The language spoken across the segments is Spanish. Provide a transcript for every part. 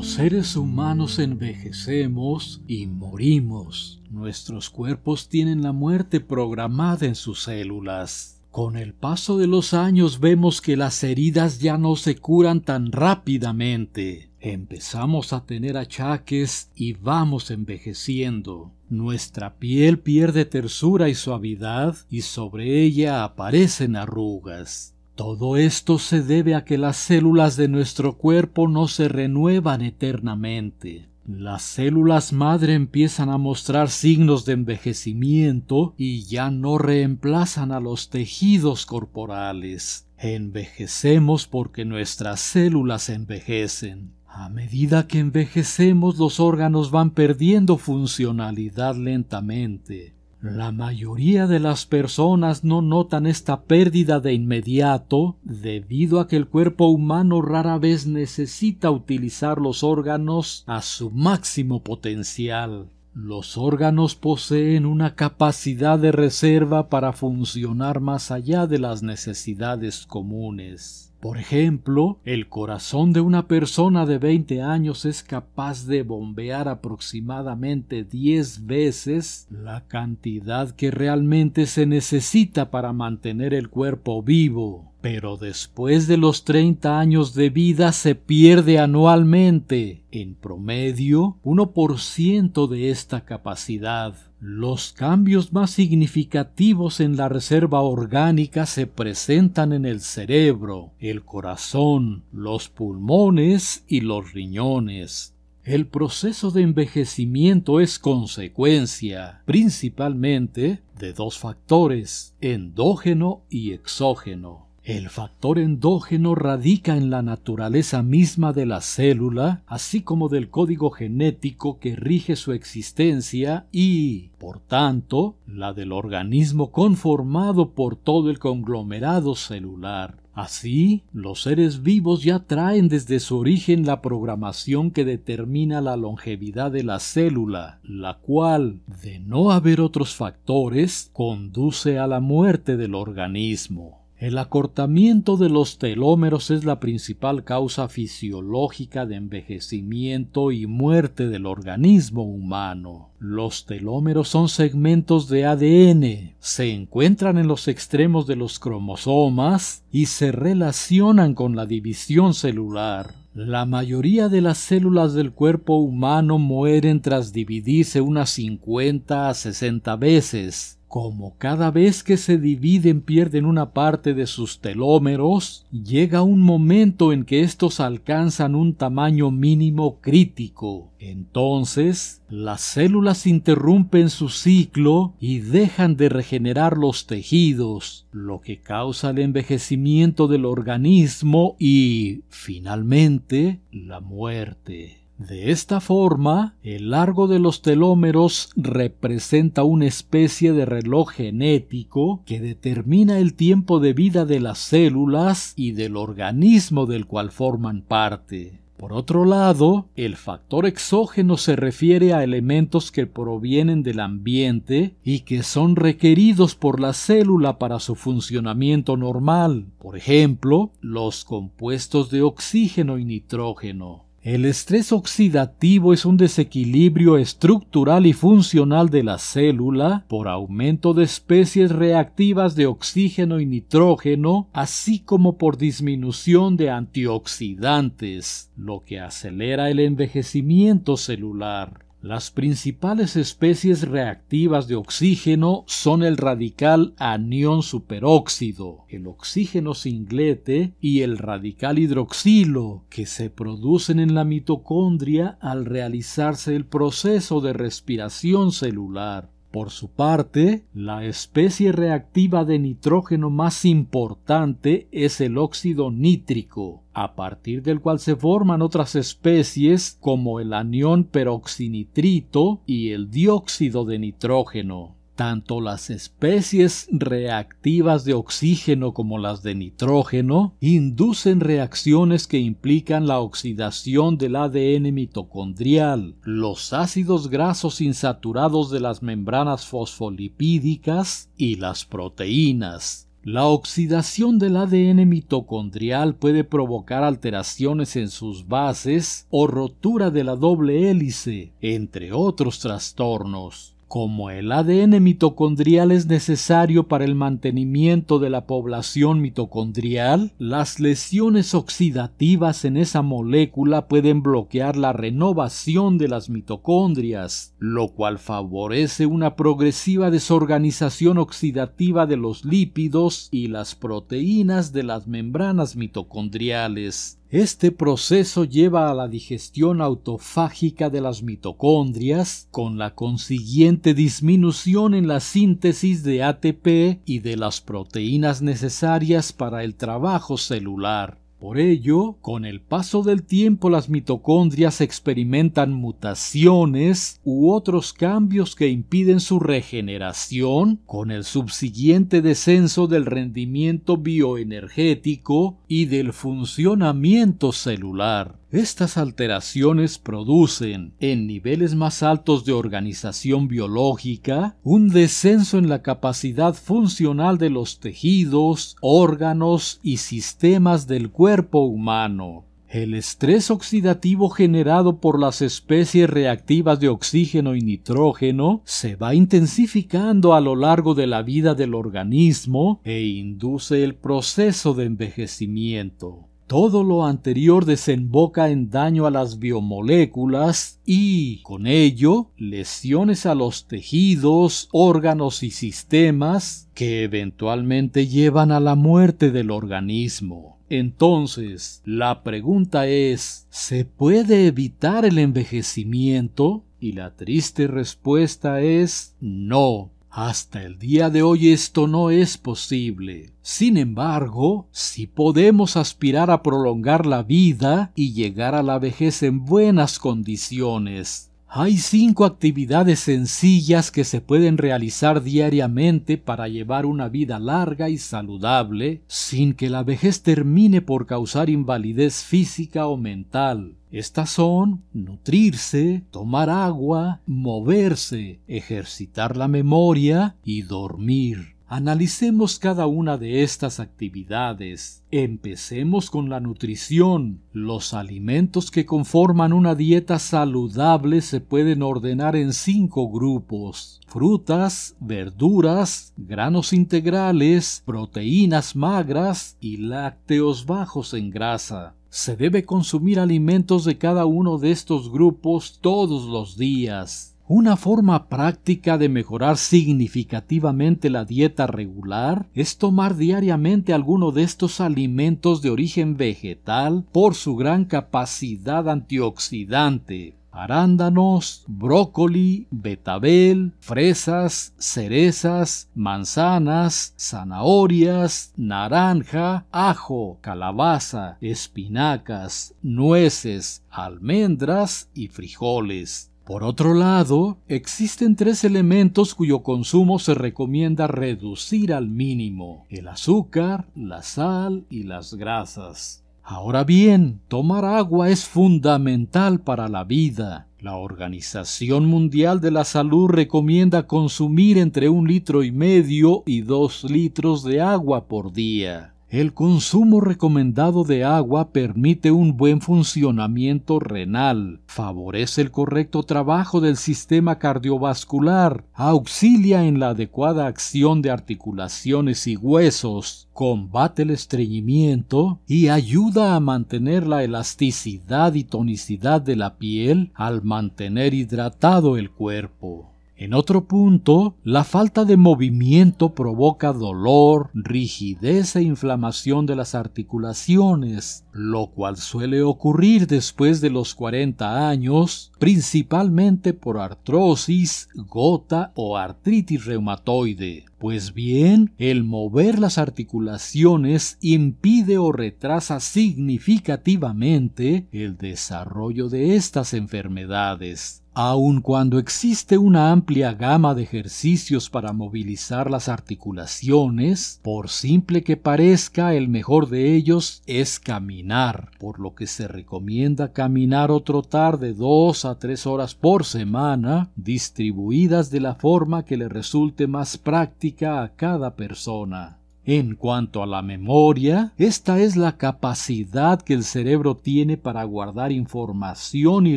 Los seres humanos envejecemos y morimos. Nuestros cuerpos tienen la muerte programada en sus células. Con el paso de los años vemos que las heridas ya no se curan tan rápidamente. Empezamos a tener achaques y vamos envejeciendo. Nuestra piel pierde tersura y suavidad y sobre ella aparecen arrugas. Todo esto se debe a que las células de nuestro cuerpo no se renuevan eternamente. Las células madre empiezan a mostrar signos de envejecimiento y ya no reemplazan a los tejidos corporales. Envejecemos porque nuestras células envejecen. A medida que envejecemos los órganos van perdiendo funcionalidad lentamente. La mayoría de las personas no notan esta pérdida de inmediato debido a que el cuerpo humano rara vez necesita utilizar los órganos a su máximo potencial. Los órganos poseen una capacidad de reserva para funcionar más allá de las necesidades comunes. Por ejemplo, el corazón de una persona de 20 años es capaz de bombear aproximadamente 10 veces la cantidad que realmente se necesita para mantener el cuerpo vivo pero después de los 30 años de vida se pierde anualmente, en promedio, 1% de esta capacidad. Los cambios más significativos en la reserva orgánica se presentan en el cerebro, el corazón, los pulmones y los riñones. El proceso de envejecimiento es consecuencia, principalmente, de dos factores, endógeno y exógeno. El factor endógeno radica en la naturaleza misma de la célula, así como del código genético que rige su existencia y, por tanto, la del organismo conformado por todo el conglomerado celular. Así, los seres vivos ya traen desde su origen la programación que determina la longevidad de la célula, la cual, de no haber otros factores, conduce a la muerte del organismo. El acortamiento de los telómeros es la principal causa fisiológica de envejecimiento y muerte del organismo humano. Los telómeros son segmentos de ADN, se encuentran en los extremos de los cromosomas y se relacionan con la división celular. La mayoría de las células del cuerpo humano mueren tras dividirse unas 50 a 60 veces como cada vez que se dividen pierden una parte de sus telómeros, llega un momento en que estos alcanzan un tamaño mínimo crítico. Entonces, las células interrumpen su ciclo y dejan de regenerar los tejidos, lo que causa el envejecimiento del organismo y, finalmente, la muerte. De esta forma, el largo de los telómeros representa una especie de reloj genético que determina el tiempo de vida de las células y del organismo del cual forman parte. Por otro lado, el factor exógeno se refiere a elementos que provienen del ambiente y que son requeridos por la célula para su funcionamiento normal, por ejemplo, los compuestos de oxígeno y nitrógeno. El estrés oxidativo es un desequilibrio estructural y funcional de la célula por aumento de especies reactivas de oxígeno y nitrógeno, así como por disminución de antioxidantes, lo que acelera el envejecimiento celular. Las principales especies reactivas de oxígeno son el radical anión superóxido, el oxígeno singlete y el radical hidroxilo, que se producen en la mitocondria al realizarse el proceso de respiración celular. Por su parte, la especie reactiva de nitrógeno más importante es el óxido nítrico, a partir del cual se forman otras especies como el anión peroxinitrito y el dióxido de nitrógeno tanto las especies reactivas de oxígeno como las de nitrógeno inducen reacciones que implican la oxidación del ADN mitocondrial. Los ácidos grasos insaturados de las membranas fosfolipídicas y las proteínas. La oxidación del ADN mitocondrial puede provocar alteraciones en sus bases o rotura de la doble hélice, entre otros trastornos. Como el ADN mitocondrial es necesario para el mantenimiento de la población mitocondrial, las lesiones oxidativas en esa molécula pueden bloquear la renovación de las mitocondrias, lo cual favorece una progresiva desorganización oxidativa de los lípidos y las proteínas de las membranas mitocondriales. Este proceso lleva a la digestión autofágica de las mitocondrias, con la consiguiente disminución en la síntesis de ATP y de las proteínas necesarias para el trabajo celular. Por ello, con el paso del tiempo las mitocondrias experimentan mutaciones u otros cambios que impiden su regeneración con el subsiguiente descenso del rendimiento bioenergético y del funcionamiento celular. Estas alteraciones producen, en niveles más altos de organización biológica, un descenso en la capacidad funcional de los tejidos, órganos y sistemas del cuerpo humano. El estrés oxidativo generado por las especies reactivas de oxígeno y nitrógeno se va intensificando a lo largo de la vida del organismo e induce el proceso de envejecimiento. Todo lo anterior desemboca en daño a las biomoléculas y, con ello, lesiones a los tejidos, órganos y sistemas que eventualmente llevan a la muerte del organismo. Entonces, la pregunta es, ¿se puede evitar el envejecimiento? Y la triste respuesta es no hasta el día de hoy esto no es posible. Sin embargo, si podemos aspirar a prolongar la vida y llegar a la vejez en buenas condiciones, hay cinco actividades sencillas que se pueden realizar diariamente para llevar una vida larga y saludable sin que la vejez termine por causar invalidez física o mental. Estas son nutrirse, tomar agua, moverse, ejercitar la memoria y dormir. Analicemos cada una de estas actividades. Empecemos con la nutrición. Los alimentos que conforman una dieta saludable se pueden ordenar en cinco grupos. Frutas, verduras, granos integrales, proteínas magras y lácteos bajos en grasa. Se debe consumir alimentos de cada uno de estos grupos todos los días. Una forma práctica de mejorar significativamente la dieta regular es tomar diariamente alguno de estos alimentos de origen vegetal por su gran capacidad antioxidante. Arándanos, brócoli, betabel, fresas, cerezas, manzanas, zanahorias, naranja, ajo, calabaza, espinacas, nueces, almendras y frijoles. Por otro lado, existen tres elementos cuyo consumo se recomienda reducir al mínimo, el azúcar, la sal y las grasas. Ahora bien, tomar agua es fundamental para la vida. La Organización Mundial de la Salud recomienda consumir entre un litro y medio y dos litros de agua por día. El consumo recomendado de agua permite un buen funcionamiento renal, favorece el correcto trabajo del sistema cardiovascular, auxilia en la adecuada acción de articulaciones y huesos, combate el estreñimiento y ayuda a mantener la elasticidad y tonicidad de la piel al mantener hidratado el cuerpo. En otro punto, la falta de movimiento provoca dolor, rigidez e inflamación de las articulaciones, lo cual suele ocurrir después de los 40 años, principalmente por artrosis, gota o artritis reumatoide. Pues bien, el mover las articulaciones impide o retrasa significativamente el desarrollo de estas enfermedades. Aun cuando existe una amplia gama de ejercicios para movilizar las articulaciones, por simple que parezca, el mejor de ellos es caminar, por lo que se recomienda caminar o trotar de 2 a 3 horas por semana, distribuidas de la forma que le resulte más práctica a cada persona. En cuanto a la memoria, esta es la capacidad que el cerebro tiene para guardar información y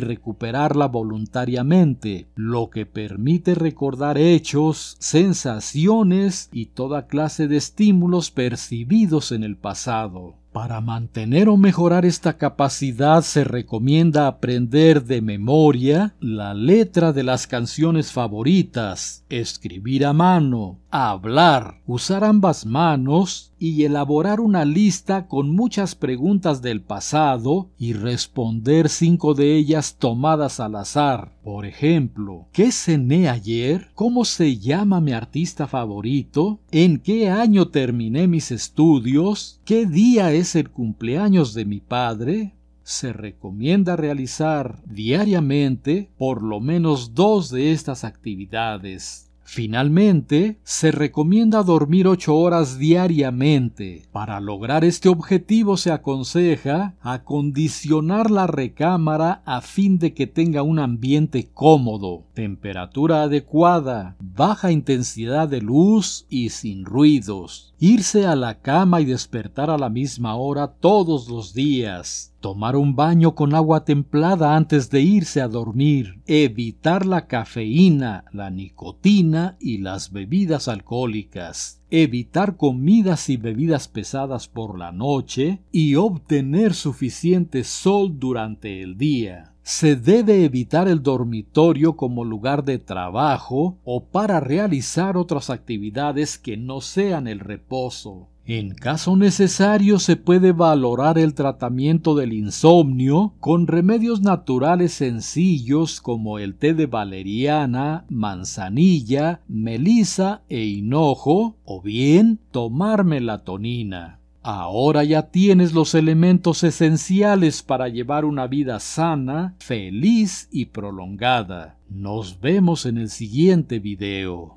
recuperarla voluntariamente, lo que permite recordar hechos, sensaciones y toda clase de estímulos percibidos en el pasado. Para mantener o mejorar esta capacidad se recomienda aprender de memoria la letra de las canciones favoritas, escribir a mano, hablar, usar ambas manos y elaborar una lista con muchas preguntas del pasado y responder cinco de ellas tomadas al azar. Por ejemplo, ¿qué cené ayer? ¿Cómo se llama mi artista favorito? ¿En qué año terminé mis estudios? ¿Qué día es el cumpleaños de mi padre? se recomienda realizar diariamente por lo menos dos de estas actividades. Finalmente, se recomienda dormir 8 horas diariamente. Para lograr este objetivo se aconseja acondicionar la recámara a fin de que tenga un ambiente cómodo, temperatura adecuada, baja intensidad de luz y sin ruidos. Irse a la cama y despertar a la misma hora todos los días tomar un baño con agua templada antes de irse a dormir, evitar la cafeína, la nicotina y las bebidas alcohólicas, evitar comidas y bebidas pesadas por la noche y obtener suficiente sol durante el día. Se debe evitar el dormitorio como lugar de trabajo o para realizar otras actividades que no sean el reposo. En caso necesario se puede valorar el tratamiento del insomnio con remedios naturales sencillos como el té de valeriana, manzanilla, melisa e hinojo o bien tomar melatonina. Ahora ya tienes los elementos esenciales para llevar una vida sana, feliz y prolongada. Nos vemos en el siguiente video.